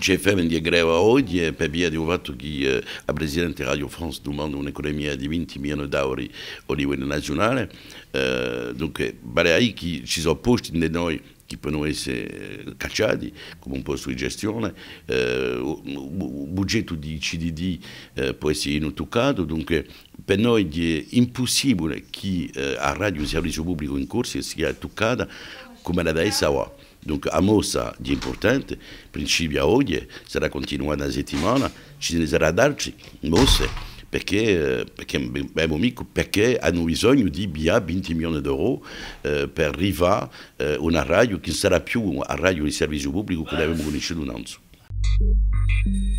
J'ai fait une grève oggi per via di un fatto che eh, la Presidente Radio France domanda un'economia di 20 milioni d'euro a livello nazionale, eh, dunque pare che ci sono posti di noi che possono essere eh, cacciati come un posto di gestione, eh, il budget di CDD eh, può essere inottucato, dunque per noi è impossibile che eh, radio un servizio pubblico in corso sia toccata come la DSAO. Donc la Mossa, di importante, Principia oggi sarà continuata una settimana, ci ne sarà d'altri, Mosse, perché, euh, perché, abbiamo mico, perché hanno bisogno di via 20 milioni d'euro eh, per arrivare a eh, una radio che non sarà più una radio di servizio pubblico che abbiamo conosciuto innanzi.